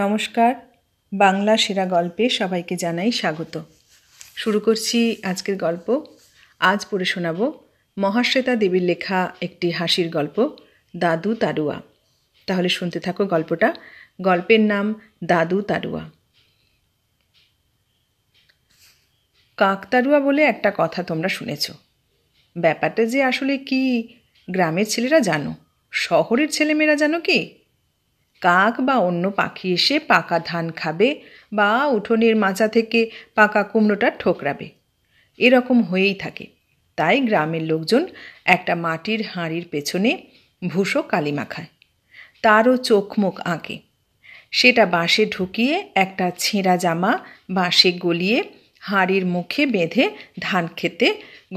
নমস্কার বাংলা সেরা গল্পে সবাইকে জানাই স্বাগত শুরু করছি আজকের গল্প আজ পড়ে শোনাব মহাশ্বেতা দেবীর লেখা একটি হাসির গল্প দাদু তারুয়া তাহলে শুনতে থাকো গল্পটা গল্পের নাম দাদু তারুয়া কাকতারুয়া বলে একটা কথা তোমরা শুনেছ ব্যাপারটা যে আসলে কি গ্রামের ছেলেরা জানো শহরের ছেলেমেয়েরা জানো কি কাক বা অন্য পাখি এসে পাকা ধান খাবে বা উঠোনের মাচা থেকে পাকা কুমড়োটা ঠোকরাবে এরকম হয়েই থাকে তাই গ্রামের লোকজন একটা মাটির হাঁড়ির পেছনে ভুষো কালিমা খায় তারও চোখ মুখ আঁকে সেটা বাঁশে ঢুকিয়ে একটা ছেঁড়া জামা বাঁশে গলিয়ে হাঁড়ির মুখে বেঁধে ধান খেতে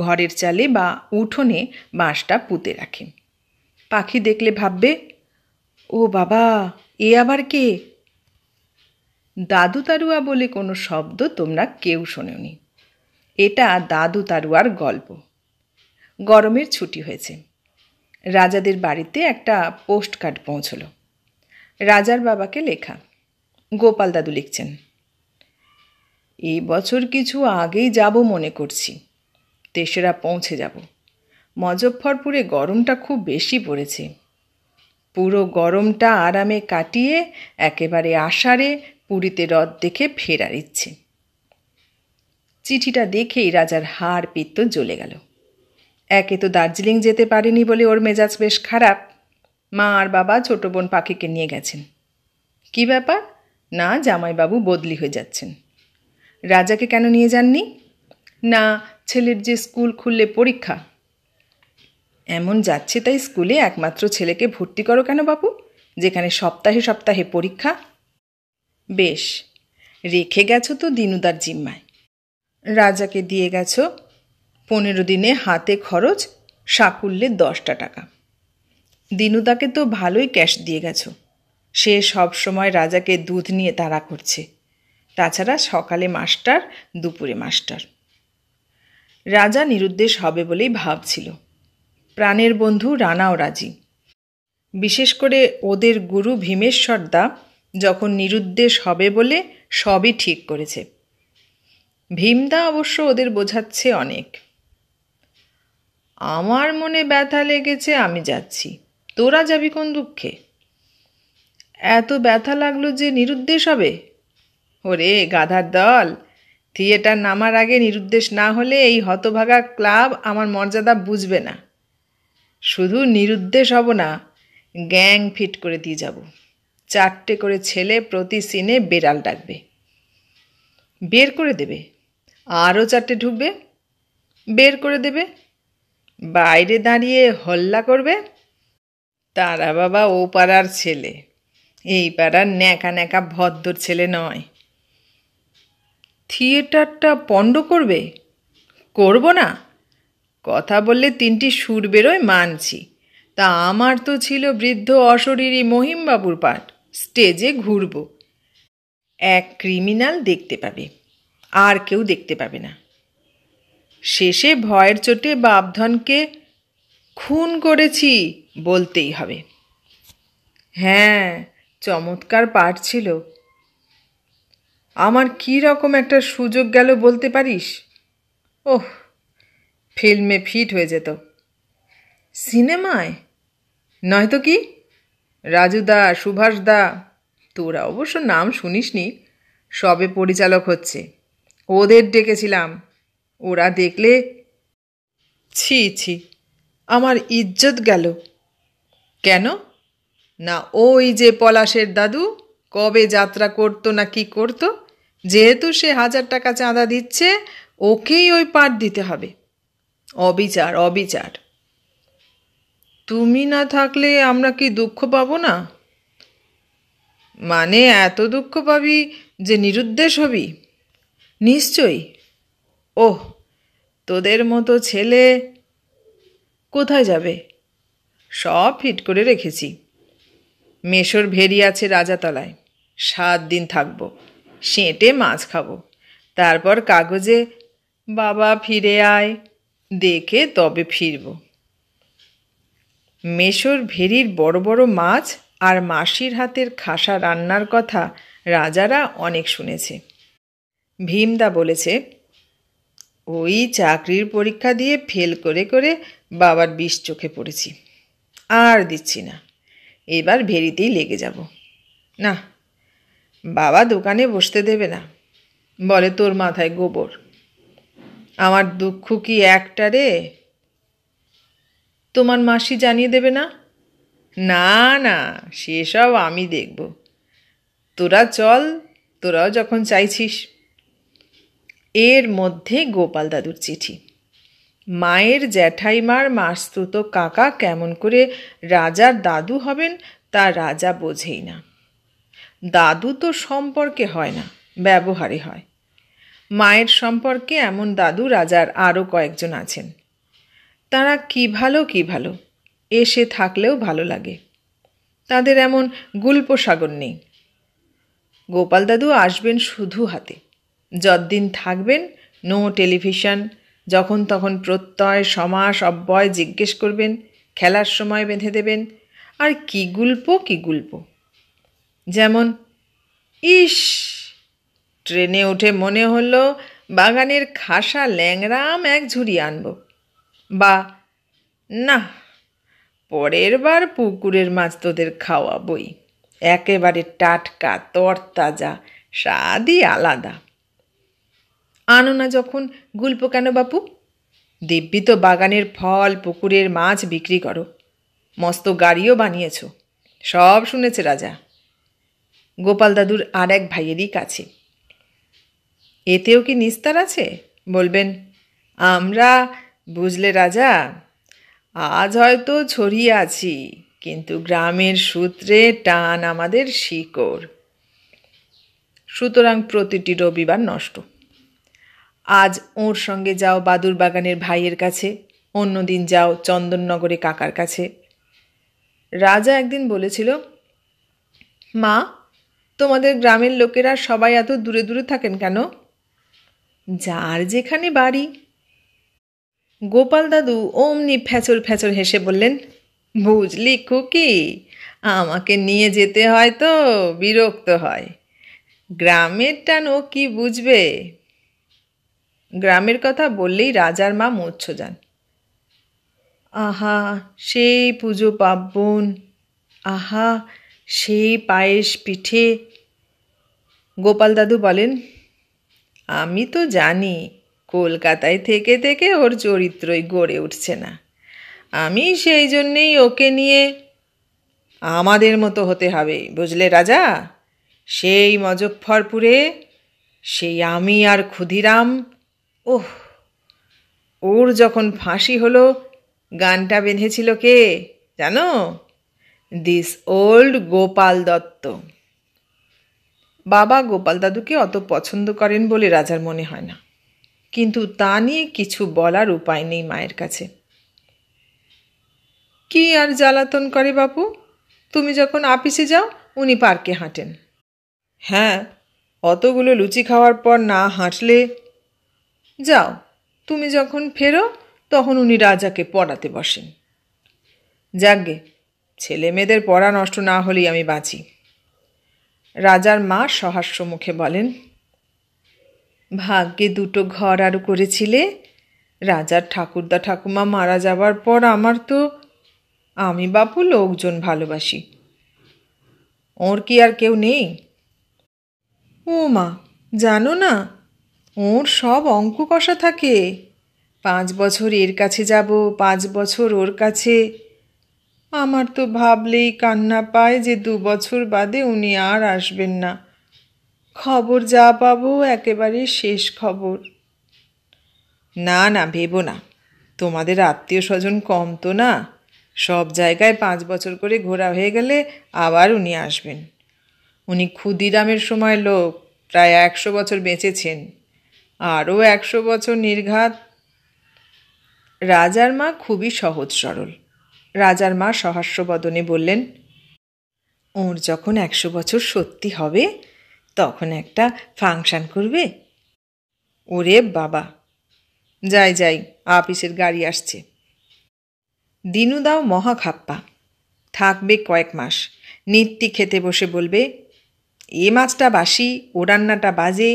ঘরের চালে বা উঠোনে বাঁশটা পুঁতে রাখে পাখি দেখলে ভাববে ও বাবা এ আবার কে দাদু তারুয়া বলে কোনো শব্দ তোমরা কেউ শোনোনি এটা দাদু তারুয়ার গল্প গরমের ছুটি হয়েছে রাজাদের বাড়িতে একটা পোস্ট কার্ড পৌঁছল রাজার বাবাকে লেখা গোপাল দাদু লিখছেন এই বছর কিছু আগেই যাব মনে করছি তেসেরা পৌঁছে যাব মজফ্ফরপুরে গরমটা খুব বেশি পড়েছে পুরো গরমটা আরামে কাটিয়ে একেবারে আষাঢ়ে পুরীতে রথ দেখে ফেরার ইচ্ছে চিঠিটা দেখেই রাজার হাড় পিত্ত জ্বলে গেল একে তো দার্জিলিং যেতে পারেনি বলে ওর মেজাজ বেশ খারাপ মা আর বাবা ছোট বোন পাখিকে নিয়ে গেছেন কি ব্যাপার না জামাইবাবু বদলি হয়ে যাচ্ছেন রাজাকে কেন নিয়ে যাননি না ছেলের যে স্কুল খুললে পরীক্ষা এমন যাচ্ছে তাই স্কুলে একমাত্র ছেলেকে ভর্তি করো কেন বাবু যেখানে সপ্তাহে সপ্তাহে পরীক্ষা বেশ রেখে গেছো তো দিনুদার জিম্মায় রাজাকে দিয়ে গেছো পনেরো দিনে হাতে খরচ সাকুল্যে দশটা টাকা দিনুদাকে তো ভালোই ক্যাশ দিয়ে গেছো সে সব সময় রাজাকে দুধ নিয়ে তাড়া করছে তাছাড়া সকালে মাস্টার দুপুরে মাস্টার রাজা নিরুদ্দেশ হবে বলেই ভাবছিল প্রাণের বন্ধু রানাও রাজি বিশেষ করে ওদের গুরু ভীমেশ্বর দা যখন নিরুদ্দেশ হবে বলে সবই ঠিক করেছে ভীমদা অবশ্য ওদের বোঝাচ্ছে অনেক আমার মনে ব্যথা লেগেছে আমি যাচ্ছি তোরা যাবি কোন দুঃখে এত ব্যথা লাগলো যে নিরুদ্দেশ হবে ওরে গাধার দল থিয়েটার নামার আগে নিরুদ্দেশ না হলে এই হতভাগা ক্লাব আমার মর্যাদা বুঝবে না শুধু নিরুদ্দেশ হব না গ্যাং ফিট করে দিয়ে যাব চারটে করে ছেলে প্রতি সিনে বেড়াল ডাকবে বের করে দেবে আরও চারটে ঢুকবে বের করে দেবে বাইরে দাঁড়িয়ে হল্লা করবে তারা বাবা ও পাড়ার ছেলে এই পাড়ার ন্যাকা ন্যাকা ভদ্র ছেলে নয় থিয়েটারটা পণ্ড করবে করব না কথা বললে তিনটি সুর বেরোয় মানছি তা আমার তো ছিল বৃদ্ধ অশরীরী মহিমবাবুর পাঠ স্টেজে ঘুরব এক ক্রিমিনাল দেখতে পাবে আর কেউ দেখতে পাবে না শেষে ভয়ের চোটে বাপধনকে খুন করেছি বলতেই হবে হ্যাঁ চমৎকার পাঠ ছিল আমার কি রকম একটা সুযোগ গেল বলতে পারিস ওহ ফিল্মে ফিট হয়ে যেত সিনেমায় নয়তো কি রাজুদা সুভাষদা তোরা অবশ্য নাম শুনিসনি সবে পরিচালক হচ্ছে ওদের ডেকেছিলাম ওরা দেখলে ছি ছি আমার ইজ্জত গেল কেন না ওই যে পলাশের দাদু কবে যাত্রা করতো না কি করতো যেহেতু সে হাজার টাকা চাঁদা দিচ্ছে ওকেই ওই পাট দিতে হবে অবিচার অবিচার তুমি না থাকলে আমরা কি দুঃখ পাবো না মানে এত দুঃখ পাবি যে নিরুদ্দেশ হবি নিশ্চয়ই ওহ তোদের মতো ছেলে কোথায় যাবে সব ফিট করে রেখেছি মেশর ভেরি আছে রাজাতলায় সাত দিন থাকবো সেঁটে মাছ খাবো তারপর কাগজে বাবা ফিরে আয় দেখে তবে ফিরব মেশর ভেরির বড় বড় মাছ আর মাসির হাতের খাসা রান্নার কথা রাজারা অনেক শুনেছে ভীমদা বলেছে ওই চাকরির পরীক্ষা দিয়ে ফেল করে করে বাবার বিষ চোখে পড়েছি আর দিচ্ছি না এবার ভেরিতেই লেগে যাব না বাবা দোকানে বসতে দেবে না বলে তোর মাথায় গোবর আমার দুঃখ কি একটা রে তোমার মাসি জানিয়ে দেবে না না না সেসব আমি দেখব তোরা চল তোরাও যখন চাইছিস এর মধ্যে গোপাল দাদুর চিঠি মায়ের জ্যাঠাইমার মাস্তুত কাকা কেমন করে রাজার দাদু হবেন তা রাজা বোঝেই না দাদু তো সম্পর্কে হয় না ব্যবহারে হয় মায়ের সম্পর্কে এমন দাদু রাজার আরও কয়েকজন আছেন তারা কি ভালো কি ভালো এসে থাকলেও ভালো লাগে তাদের এমন গুল্প সাগর নেই গোপাল দাদু আসবেন শুধু হাতে যতদিন থাকবেন নো টেলিভিশন যখন তখন প্রত্যয় সমাস অব্যয় জিজ্ঞেস করবেন খেলার সময় বেঁধে দেবেন আর কি গুল্প কি গুল্প যেমন ইস ট্রেনে উঠে মনে হলো বাগানের খাসা ল্যাংরাম এক ঝুড়ি আনব বা না পরের বার পুকুরের মাছ তোদের খাওয়াবই একেবারে টাটকা তরতাজা স্বাদই আলাদা আনো না যখন গুলপো কেন বাপু দিব্যি তো বাগানের ফল পুকুরের মাছ বিক্রি করো মস্ত গাড়িও বানিয়েছ সব শুনেছে রাজা গোপাল দাদুর আর এক ভাইয়েরই কাছে এতেও কি নিস্তার আছে বলবেন আমরা বুঝলে রাজা আজ হয়তো ছড়িয়ে আছি কিন্তু গ্রামের সূত্রে টান আমাদের শিকড় সুতরাং প্রতিটি রবিবার নষ্ট আজ ওর সঙ্গে যাও বাদুর বাগানের ভাইয়ের কাছে অন্যদিন যাও চন্দননগরে কাকার কাছে রাজা একদিন বলেছিল মা তোমাদের গ্রামের লোকেরা সবাই এত দূরে দূরে থাকেন কেন যার যেখানে বাড়ি গোপাল দাদু অমনি ফ্যাচর ফ্যাচর হেসে বললেন বুঝলি খুকি আমাকে নিয়ে যেতে হয় তো বিরক্ত হয় গ্রামের টান ও কি বুঝবে গ্রামের কথা বললেই রাজার মা মৎস্য যান আহা সেই পুজো পার্বণ আহা সেই পায়েস পিঠে গোপাল দাদু বলেন আমি তো জানি কলকাতায় থেকে থেকে ওর চরিত্রই গড়ে উঠছে না আমি সেই জন্যেই ওকে নিয়ে আমাদের মতো হতে হবে বুঝলে রাজা সেই মজফ্ফরপুরে সেই আমি আর ক্ষুদিরাম ওহ ওর যখন ফাঁসি হলো গানটা বেঁধেছিল কে জানো দিস ওল্ড গোপাল দত্ত বাবা গোপাল দাদুকে অত পছন্দ করেন বলে রাজার মনে হয় না কিন্তু তা নিয়ে কিছু বলার উপায় নেই মায়ের কাছে কি আর জ্বালাতন করে বাপু তুমি যখন আপিসে যাও উনি পার্কে হাঁটেন হ্যাঁ অতগুলো লুচি খাওয়ার পর না হাঁটলে যাও তুমি যখন ফেরো তখন উনি রাজাকে পড়াতে বসেন যাকগে ছেলে মেয়েদের পড়া নষ্ট না হলেই আমি বাঁচি রাজার মা সহাস্য মুখে বলেন ভাগ্যে দুটো ঘর আরও করেছিলে রাজার ঠাকুরদা ঠাকুমা মারা যাবার পর আমার তো আমি বাপু লোকজন ভালোবাসি ওর কি আর কেউ নেই ও মা জানো না ওর সব অঙ্ক কষা থাকে পাঁচ বছর এর কাছে যাব পাঁচ বছর ওর কাছে আমার তো ভাবলেই কান্না পায় যে দু বছর বাদে উনি আর আসবেন না খবর যা পাবো একেবারে শেষ খবর না না ভেবো না তোমাদের আত্মীয় স্বজন কম তো না সব জায়গায় পাঁচ বছর করে ঘোরা হয়ে গেলে আবার উনি আসবেন উনি ক্ষুদিরামের সময় লোক প্রায় একশো বছর বেঁচেছেন আরও একশো বছর নির্ঘাত রাজার মা খুবই সহজ সরল রাজার মা সহাস্যবদনে বললেন ওর যখন একশো বছর সত্যি হবে তখন একটা ফাংশান করবে ওরে বাবা যাই যাই আপিসের গাড়ি আসছে দিনুদাও মহা খাপ্পা থাকবে কয়েক মাস নিত্যি খেতে বসে বলবে এ মাছটা বাসি ও রান্নাটা বাজে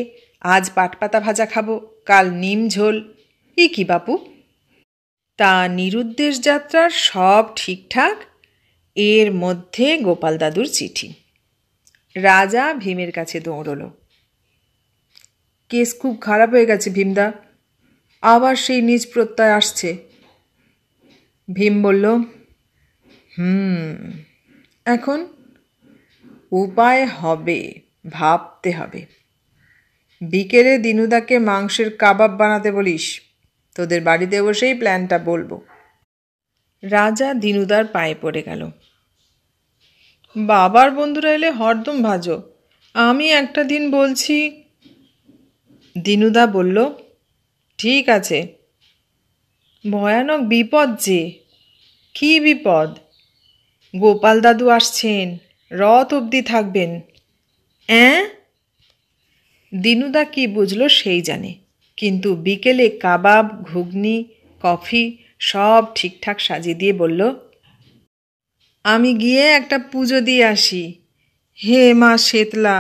আজ পাটপাতা ভাজা খাবো কাল নিম ঝোল ই কি বাপু তা নিরুদ্দেশ যাত্রার সব ঠিকঠাক এর মধ্যে গোপাল দাদুর চিঠি রাজা ভীমের কাছে দৌড়ল কেস খুব খারাপ হয়ে গেছে ভীমদা আবার সেই নিজ প্রত্যয় আসছে ভীম বলল হুম এখন উপায় হবে ভাবতে হবে বিকেলে দিনুদাকে মাংসের কাবাব বানাতে বলিস তোদের বাড়িতে বসেই প্ল্যানটা বলবো রাজা দিনুদার পায়ে পড়ে গেল বাবার বন্ধুরা এলে হরদম ভাজো আমি একটা দিন বলছি দিনুদা বলল ঠিক আছে ভয়ানক বিপদ যে কি বিপদ গোপাল দাদু আসছেন রথ অবধি থাকবেন অ্যাঁ দিনুদা কি বুঝলো সেই জানে কিন্তু বিকেলে কাবাব ঘুগনি কফি সব ঠিকঠাক সাজিয়ে দিয়ে বলল আমি গিয়ে একটা পুজো দিয়ে আসি হে মা শেতলা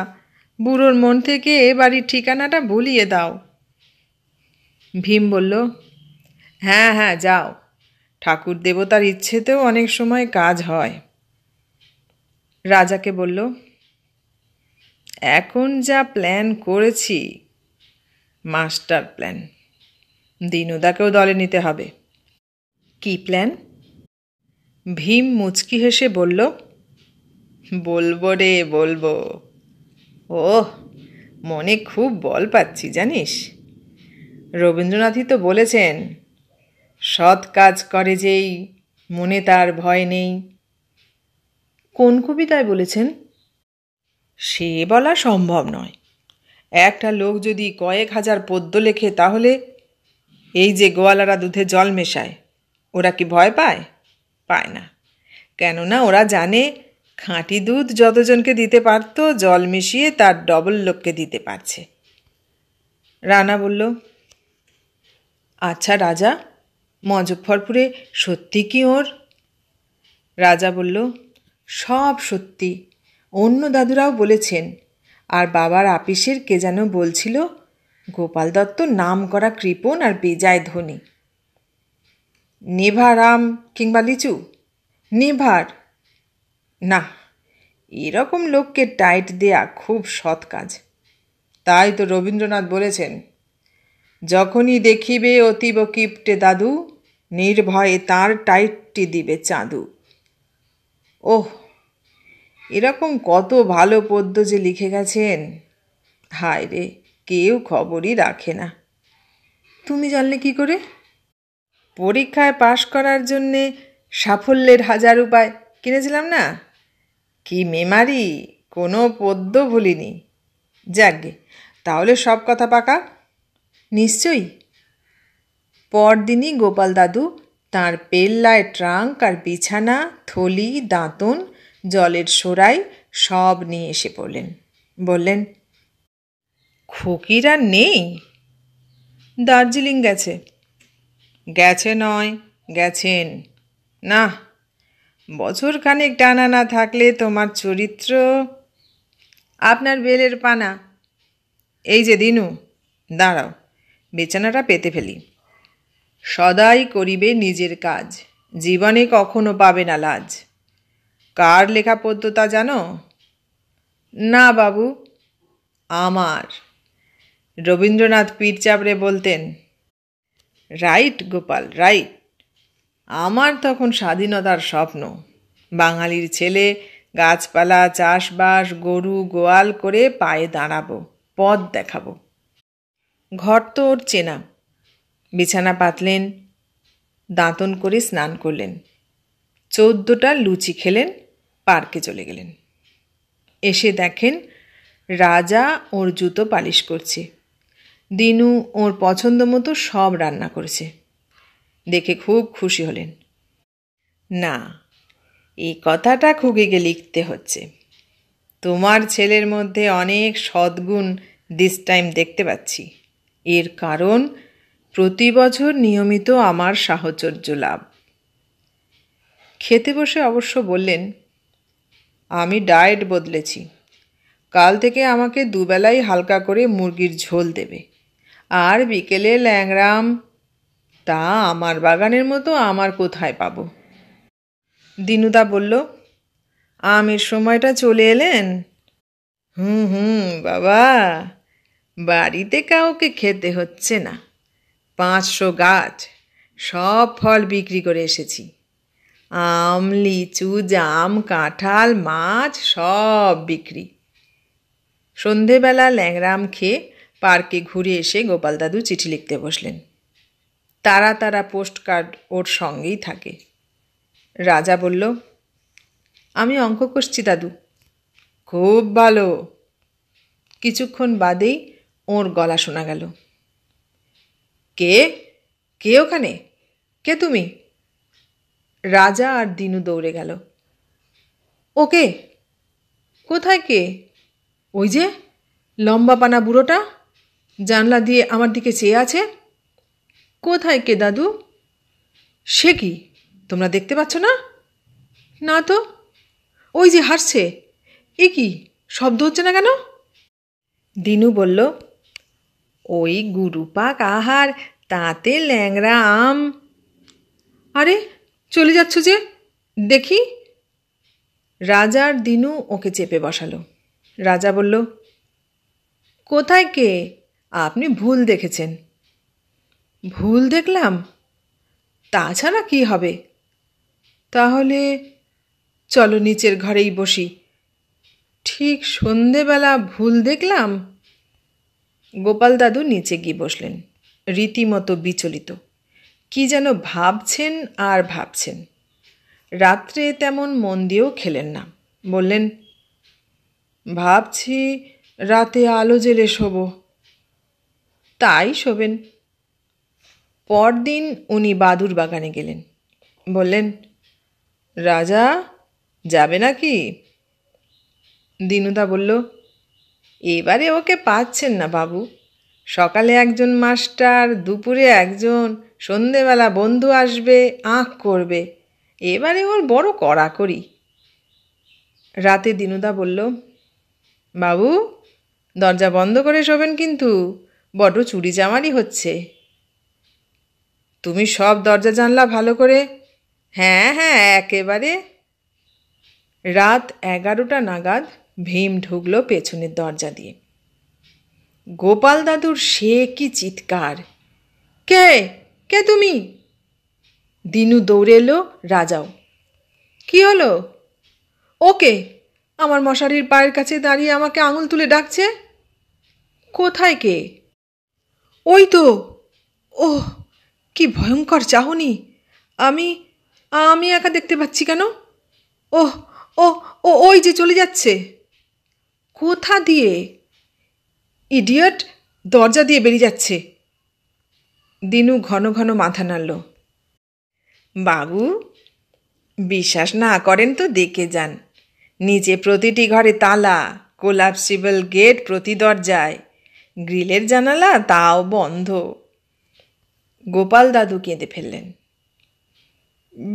বুড়োর মন থেকে এ বাড়ির ঠিকানাটা বলিয়ে দাও ভীম বলল হ্যাঁ হ্যাঁ যাও ঠাকুর দেবতার ইচ্ছেতেও অনেক সময় কাজ হয় রাজাকে বলল এখন যা প্ল্যান করেছি মাস্টার প্ল্যান দিনুদাকেও দলে নিতে হবে কি প্ল্যান ভীম মুচকি হেসে বলল বলবো রে বলবো ও মনে খুব বল পাচ্ছি জানিস রবীন্দ্রনাথই তো বলেছেন সৎ কাজ করে যেই মনে তার ভয় নেই কোন কবিতায় বলেছেন সে বলা সম্ভব নয় একটা লোক যদি কয়েক হাজার পদ্য লেখে তাহলে এই যে গোয়ালারা দুধে জল মেশায় ওরা কি ভয় পায় পায় না কেননা ওরা জানে খাঁটি দুধ যতজনকে দিতে পারত জল মিশিয়ে তার ডবল লোককে দিতে পারছে রানা বলল আচ্ছা রাজা মজফরপুরে সত্যি কি ওর রাজা বলল সব সত্যি অন্য দাদুরাও বলেছেন আর বাবার আপিসের কে যেন বলছিল গোপাল দত্ত নাম করা কৃপণ আর বেজায় ধনী নেভার আম কিংবা লিচু নেভার না এরকম লোককে টাইট দেয়া খুব সৎ কাজ তাই তো রবীন্দ্রনাথ বলেছেন যখনই দেখিবে অতীব কিপ্টে দাদু নির্ভয়ে তার টাইটটি দিবে চাঁদু ওহ এরকম কত ভালো পদ্য যে লিখে গেছেন হায় রে কেউ খবরই রাখে না তুমি জানলে কি করে পরীক্ষায় পাশ করার জন্যে সাফল্যের হাজার উপায় কিনেছিলাম না কি মেমারি কোনো পদ্য ভুলিনি যাকগে তাহলে সব কথা পাকা নিশ্চয়ই পরদিনই গোপাল দাদু তাঁর পেল্লায় ট্রাঙ্ক আর বিছানা থলি দাঁতন জলের সোরায় সব নিয়ে এসে পড়লেন বললেন খুকিরা নেই দার্জিলিং গেছে গেছে নয় গেছেন না বছর খানেক টানা না থাকলে তোমার চরিত্র আপনার বেলের পানা এই যে দিনু দাঁড়াও বেচানাটা পেতে ফেলি সদাই করিবে নিজের কাজ জীবনে কখনো পাবে না লাজ কার লেখা পদ্য তা জানো না বাবু আমার রবীন্দ্রনাথ পীর চাপড়ে বলতেন রাইট গোপাল রাইট আমার তখন স্বাধীনতার স্বপ্ন বাঙালির ছেলে গাছপালা চাষবাস গরু গোয়াল করে পায়ে দাঁড়াবো পথ দেখাবো ঘর তো ওর চেনা বিছানা পাতলেন দাঁতন করে স্নান করলেন চোদ্দোটা লুচি খেলেন পার্কে চলে গেলেন এসে দেখেন রাজা ওর জুতো পালিশ করছে দিনু ওর পছন্দ মতো সব রান্না করেছে দেখে খুব খুশি হলেন না এই কথাটা খুগিকে লিখতে হচ্ছে তোমার ছেলের মধ্যে অনেক সদ্গুণ দিস টাইম দেখতে পাচ্ছি এর কারণ প্রতি বছর নিয়মিত আমার সাহচর্য লাভ খেতে বসে অবশ্য বললেন আমি ডায়েট বদলেছি কাল থেকে আমাকে দুবেলাই হালকা করে মুরগির ঝোল দেবে আর বিকেলে ল্যাংরাম তা আমার বাগানের মতো আমার কোথায় পাবো দিনুদা বলল আমের সময়টা চলে এলেন হুম হুম বাবা বাড়িতে কাউকে খেতে হচ্ছে না পাঁচশো গাছ সব ফল বিক্রি করে এসেছি আম লিচু জাম কাঁঠাল মাছ সব বিক্রি সন্ধেবেলা ল্যাংরাম খেয়ে পার্কে ঘুরে এসে গোপাল দাদু চিঠি লিখতে বসলেন তারা তারা পোস্ট কার্ড ওর সঙ্গেই থাকে রাজা বলল আমি অঙ্ক করছি দাদু খুব ভালো কিছুক্ষণ বাদেই ওর গলা শোনা গেল কে কে ওখানে কে তুমি রাজা আর দিনু দৌড়ে গেল ওকে কোথায় কে ওই যে লম্বা পানা বুড়োটা জানলা দিয়ে আমার দিকে চেয়ে আছে কোথায় কে দাদু সে কি তোমরা দেখতে পাচ্ছ না না তো ওই যে হাসছে এ কি শব্দ হচ্ছে না কেন দিনু বলল ওই গুরুপাক আহার তাতে ল্যাংরা আম আরে চলে যাচ্ছ যে দেখি রাজার দিনু ওকে চেপে বসালো রাজা বলল কোথায় কে আপনি ভুল দেখেছেন ভুল দেখলাম তাছাড়া কি হবে তাহলে চলো নিচের ঘরেই বসি ঠিক সন্ধেবেলা ভুল দেখলাম গোপাল দাদু নিচে গিয়ে বসলেন রীতিমতো বিচলিত কি যেন ভাবছেন আর ভাবছেন রাত্রে তেমন মন দিয়েও খেলেন না বললেন ভাবছি রাতে আলো জেলে শোবো তাই শোবেন পরদিন উনি বাদুর বাগানে গেলেন বললেন রাজা যাবে নাকি দিনুদা বলল এবারে ওকে পাচ্ছেন না বাবু সকালে একজন মাস্টার দুপুরে একজন সন্ধেবেলা বন্ধু আসবে আঁক করবে এবারে ওর বড় কড়াকড়ি রাতে দিনুদা বলল বাবু দরজা বন্ধ করে শোবেন কিন্তু বড় চুরি জামারি হচ্ছে তুমি সব দরজা জানলা ভালো করে হ্যাঁ হ্যাঁ একেবারে রাত এগারোটা নাগাদ ভীম ঢুকল পেছনের দরজা দিয়ে গোপাল দাদুর সে কি চিৎকার কে কে তুমি দিনু দৌড়ে এলো রাজাও কি হলো ওকে আমার মশারির পায়ের কাছে দাঁড়িয়ে আমাকে আঙুল তুলে ডাকছে কোথায় কে ওই তো ওহ কি ভয়ঙ্কর চাহনি আমি আমি একা দেখতে পাচ্ছি কেন ওহ ও ও ওই যে চলে যাচ্ছে কোথা দিয়ে ইডিয়ট দরজা দিয়ে বেরিয়ে যাচ্ছে দিনু ঘন ঘন মাথা নাড়ল বাবু বিশ্বাস না করেন তো দেখে যান নিচে প্রতিটি ঘরে তালা কোলাপসিবল গেট প্রতি দরজায় গ্রিলের জানালা তাও বন্ধ গোপাল দাদু কেঁদে ফেললেন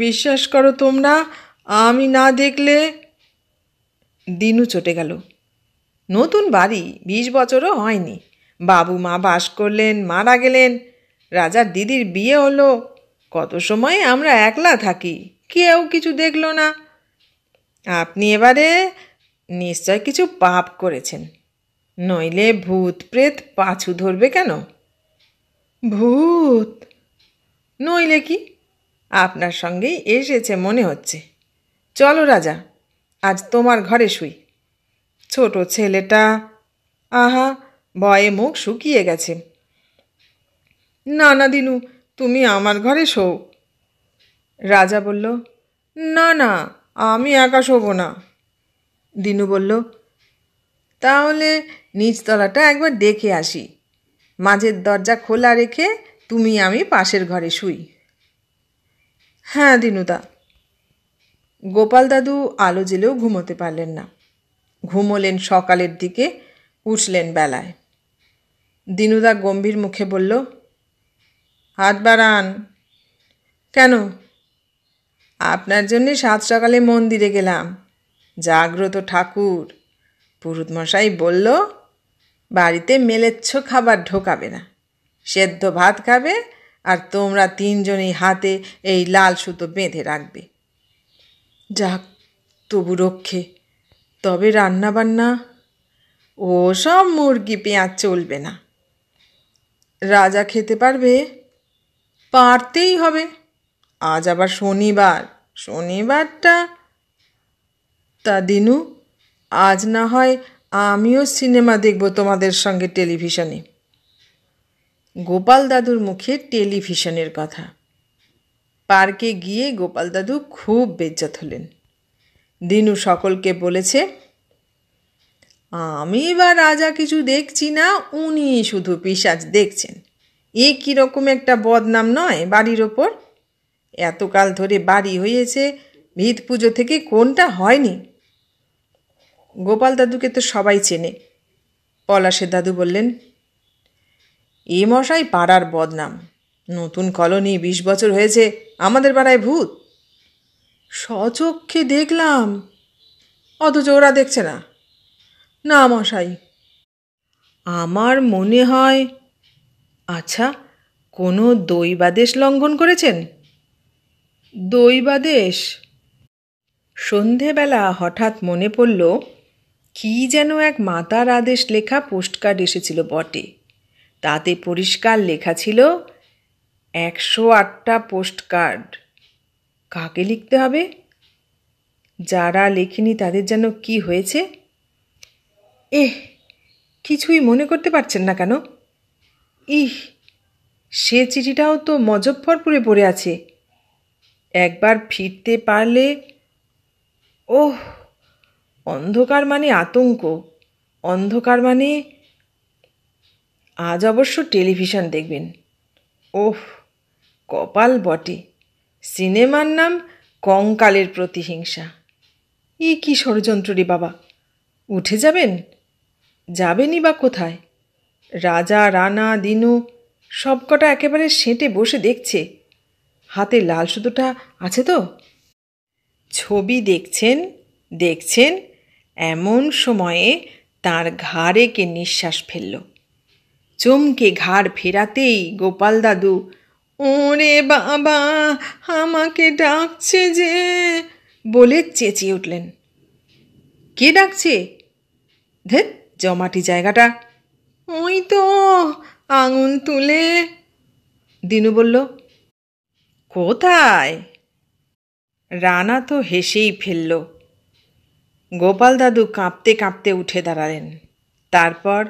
বিশ্বাস করো তোমরা আমি না দেখলে দিনু চটে গেল নতুন বাড়ি বিশ বছরও হয়নি বাবু মা বাস করলেন মারা গেলেন রাজার দিদির বিয়ে হলো কত সময় আমরা একলা থাকি কেউ কিছু দেখল না আপনি এবারে নিশ্চয় কিছু পাপ করেছেন নইলে ভূত প্রেত পাছু ধরবে কেন ভূত নইলে কি আপনার সঙ্গেই এসেছে মনে হচ্ছে চলো রাজা আজ তোমার ঘরে শুই ছোট ছেলেটা আহা ভয়ে মুখ শুকিয়ে গেছে না না দিনু তুমি আমার ঘরে শো রাজা বলল না না আমি একা শোব না দিনু বলল তাহলে নিচতলাটা একবার দেখে আসি মাঝের দরজা খোলা রেখে তুমি আমি পাশের ঘরে শুই হ্যাঁ দিনুদা গোপাল দাদু আলো জেলেও ঘুমোতে পারলেন না ঘুমোলেন সকালের দিকে উঠলেন বেলায় দিনুদা গম্ভীর মুখে বলল হাত বাড়ান কেন আপনার জন্যে সাত সকালে মন্দিরে গেলাম জাগ্রত ঠাকুর পুরুতমশাই বলল বাড়িতে মেলেচ্ছ খাবার ঢোকাবে না সেদ্ধ ভাত খাবে আর তোমরা তিনজনই হাতে এই লাল সুতো বেঁধে রাখবে যাক তবু রক্ষে তবে রান্নাবান্না ও সব মুরগি পেঁয়াজ চলবে না রাজা খেতে পারবে পারতেই হবে আজ আবার শনিবার শনিবারটা তা দিনু আজ না হয় আমিও সিনেমা দেখব তোমাদের সঙ্গে টেলিভিশনে গোপাল দাদুর মুখে টেলিভিশনের কথা পার্কে গিয়ে গোপাল দাদু খুব বেজ্জাত হলেন দিনু সকলকে বলেছে আমি বা রাজা কিছু দেখছি না উনি শুধু পিসাজ দেখছেন এ কীরকম একটা বদনাম নয় বাড়ির ওপর এতকাল ধরে বাড়ি হয়েছে ভিত পুজো থেকে কোনটা হয়নি গোপাল দাদুকে তো সবাই চেনে পলাশের দাদু বললেন এ মশাই পাড়ার বদনাম নতুন কলোনি বিশ বছর হয়েছে আমাদের পাড়ায় ভূত সচক্ষে দেখলাম অথচ ওরা দেখছে না না মশাই আমার মনে হয় আচ্ছা কোনো দৈবাদেশ লঙ্ঘন করেছেন দৈবাদেশ সন্ধেবেলা হঠাৎ মনে পড়ল কি যেন এক মাতার আদেশ লেখা পোস্টকার্ড এসেছিল বটে তাতে পরিষ্কার লেখা ছিল একশো আটটা পোস্টকার্ড কাকে লিখতে হবে যারা লেখিনি তাদের যেন কি হয়েছে এহ কিছুই মনে করতে পারছেন না কেন ইহ সে চিঠিটাও তো মজফ্ফরপুরে পড়ে আছে একবার ফিরতে পারলে ওহ অন্ধকার মানে আতঙ্ক অন্ধকার মানে আজ অবশ্য টেলিভিশন দেখবেন ওহ কপাল বটে সিনেমার নাম কঙ্কালের প্রতিহিংসা ই কি ষড়যন্ত্র রে বাবা উঠে যাবেন যাবেনই বা কোথায় রাজা রানা দিনু সবকটা একেবারে সেঁটে বসে দেখছে হাতে লাল সুতোটা আছে তো ছবি দেখছেন দেখছেন এমন সময়ে তার ঘাড়ে কে নিঃশ্বাস ফেলল চমকে ঘাড় ফেরাতেই গোপাল দাদু ওরে বাবা আমাকে ডাকছে যে বলে চেঁচিয়ে উঠলেন কে ডাকছে ধে জমাটি জায়গাটা ওই তো আঙুল তুলে দিনু বলল কোথায় রানা তো হেসেই ফেলল গোপাল দাদু কাঁপতে কাঁপতে উঠে দাঁড়ালেন তারপর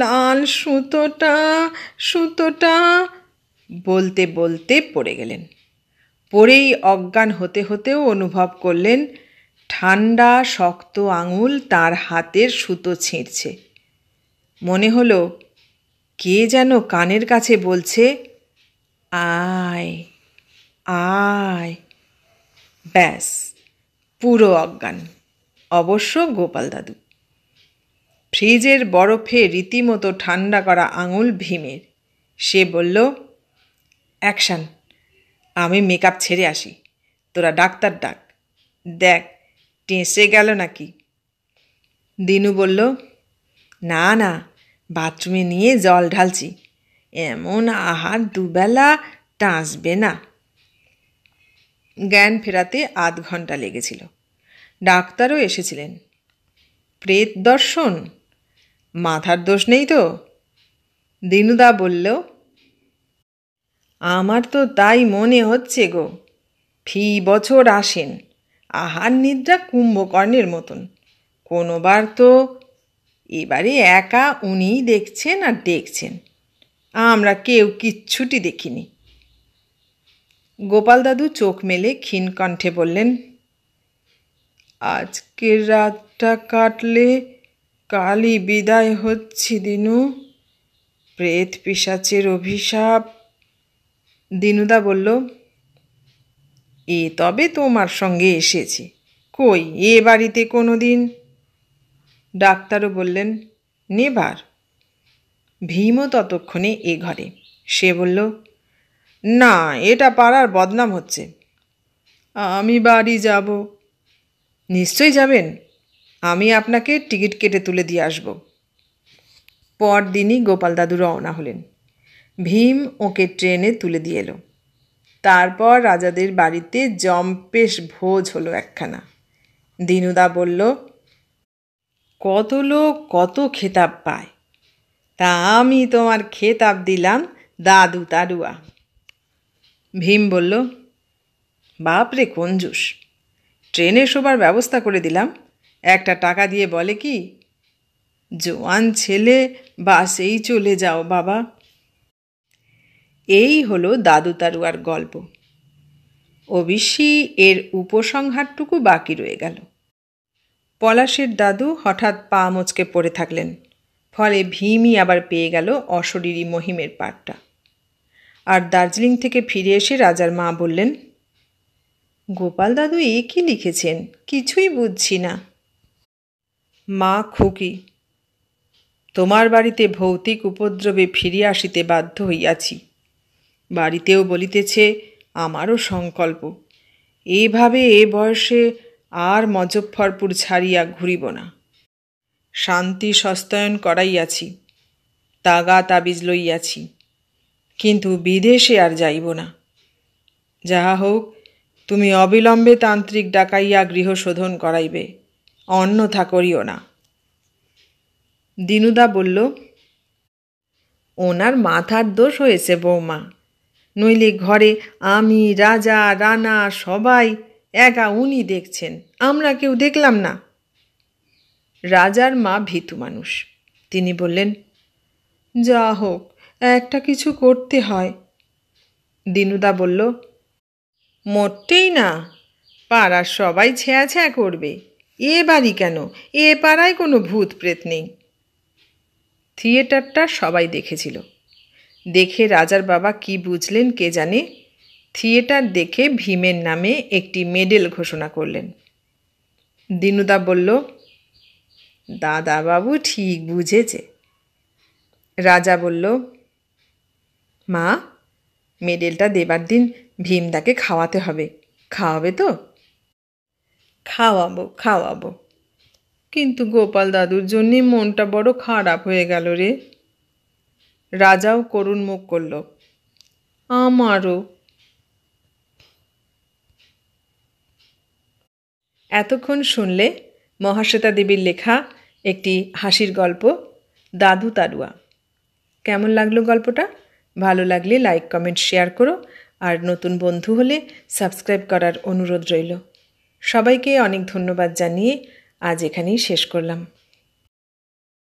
লাল সুতোটা সুতোটা বলতে বলতে পড়ে গেলেন পরেই অজ্ঞান হতে হতেও অনুভব করলেন ঠান্ডা শক্ত আঙুল তার হাতের সুতো ছিঁড়ছে মনে হলো কে যেন কানের কাছে বলছে আয় আয় ব্যাস পুরো অজ্ঞান অবশ্য গোপাল দাদু ফ্রিজের বরফে রীতিমতো ঠান্ডা করা আঙুল ভীমের সে বলল অ্যাকশান আমি মেকআপ ছেড়ে আসি তোরা ডাক্তার ডাক দেখ টেসে গেল নাকি দিনু বলল না না বাথরুমে নিয়ে জল ঢালছি এমন আহার দুবেলা টাঁসবে না জ্ঞান ফেরাতে আধ ঘন্টা লেগেছিল ডাক্তারও এসেছিলেন প্রেত দর্শন মাথার দোষ নেই তো দিনুদা বলল আমার তো তাই মনে হচ্ছে গো ফি বছর আসেন আহার নিদ্রা কুম্ভকর্ণের মতন কোনোবার তো এবারে একা উনি দেখছেন আর দেখছেন আমরা কেউ কিচ্ছুটি দেখিনি গোপাল দাদু চোখ মেলে ক্ষীণ কণ্ঠে বললেন আজকের রাতটা কাটলে কালই বিদায় হচ্ছি দিনু প্রেত পিসাচের অভিশাপ দিনুদা বলল এ তবে তোমার সঙ্গে এসেছি কই এ বাড়িতে কোনো দিন ডাক্তারও বললেন নেবার ভীমও ততক্ষণে এ ঘরে সে বলল না এটা পাড়ার বদনাম হচ্ছে আমি বাড়ি যাব নিশ্চয়ই যাবেন আমি আপনাকে টিকিট কেটে তুলে দিয়ে আসব পরদিনই গোপাল দাদু রওনা হলেন ভীম ওকে ট্রেনে তুলে দিয়ে এলো তারপর রাজাদের বাড়িতে জম্পেশ ভোজ হলো একখানা দিনুদা বলল কত লোক কত খেতাব পায় তা আমি তোমার খেতাব দিলাম দাদু তারুয়া ভীম বলল বাপরে কঞ্জুস ট্রেনে শোবার ব্যবস্থা করে দিলাম একটা টাকা দিয়ে বলে কি জোয়ান ছেলে বাসেই চলে যাও বাবা এই হলো দাদু তারুয়ার গল্প অবশ্যই এর উপসংহারটুকু বাকি রয়ে গেল পলাশের দাদু হঠাৎ পা মোচকে পড়ে থাকলেন ফলে ভীমই আবার পেয়ে গেল অশরীরী মহিমের পাটটা আর দার্জিলিং থেকে ফিরে এসে রাজার মা বললেন গোপাল দাদু এ কি লিখেছেন কিছুই বুঝছি না মা খুকি তোমার বাড়িতে ভৌতিক উপদ্রবে ফিরিয়া আসিতে বাধ্য হইয়াছি বাড়িতেও বলিতেছে আমারও সংকল্প এভাবে এ বয়সে আর মজফ্ফরপুর ছাড়িয়া ঘুরিব না শান্তি সস্তায়ন করাইয়াছি তাগা তাবিজ লইয়াছি কিন্তু বিদেশে আর যাইব না যাহা হোক তুমি অবিলম্বে তান্ত্রিক ডাকাইয়া গৃহশোধন করাইবে অন্যথা করিও না দিনুদা বলল ওনার মাথার দোষ হয়েছে বৌমা নইলে ঘরে আমি রাজা রানা সবাই একা উনি দেখছেন আমরা কেউ দেখলাম না রাজার মা ভীতু মানুষ তিনি বললেন যা হোক একটা কিছু করতে হয় দিনুদা বলল মোটেই না পাড়ার সবাই ছ্যা ছ্যা করবে এ বাড়ি কেন এ পাড়ায় কোনো ভূত প্রেত নেই থিয়েটারটা সবাই দেখেছিল দেখে রাজার বাবা কি বুঝলেন কে জানে থিয়েটার দেখে ভীমের নামে একটি মেডেল ঘোষণা করলেন দিনুদা বলল দাদাবাবু ঠিক বুঝেছে রাজা বলল মা মেডেলটা দেবার দিন ভীমদাকে খাওয়াতে হবে খাওয়াবে তো খাওয়াবো খাওয়াবো কিন্তু গোপাল দাদুর জন্যে মনটা বড় খারাপ হয়ে গেল রে রাজাও করুণ মুখ করল আমারও এতক্ষণ শুনলে মহাশ্বেতা দেবীর লেখা একটি হাসির গল্প দাদু তারুয়া কেমন লাগলো গল্পটা ভালো লাগলে লাইক কমেন্ট শেয়ার করো আর নতুন বন্ধু হলে সাবস্ক্রাইব করার অনুরোধ রইল সবাইকে অনেক ধন্যবাদ জানিয়ে আজ এখানেই শেষ করলাম